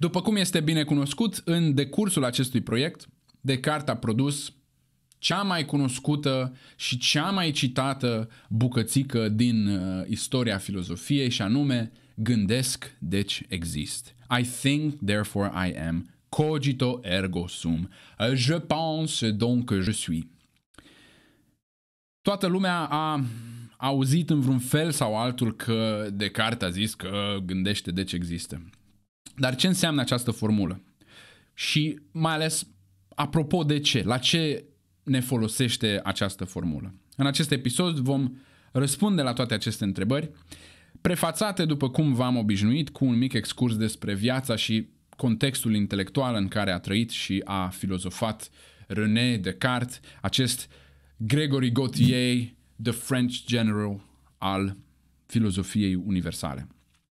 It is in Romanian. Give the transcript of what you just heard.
După cum este bine cunoscut, în decursul acestui proiect, Descartes a produs cea mai cunoscută și cea mai citată bucățică din uh, istoria filozofiei și anume gândesc, deci exist. I think, therefore I am. Cogito ergo sum. Uh, je pense, donc je suis. Toată lumea a auzit în vreun fel sau altul că Descartes a zis că uh, gândește, deci există. Dar ce înseamnă această formulă? Și mai ales, apropo de ce, la ce ne folosește această formulă? În acest episod vom răspunde la toate aceste întrebări, prefațate, după cum v-am obișnuit, cu un mic excurs despre viața și contextul intelectual în care a trăit și a filozofat René Descartes, acest Gregory Gautier, the French General al filozofiei universale.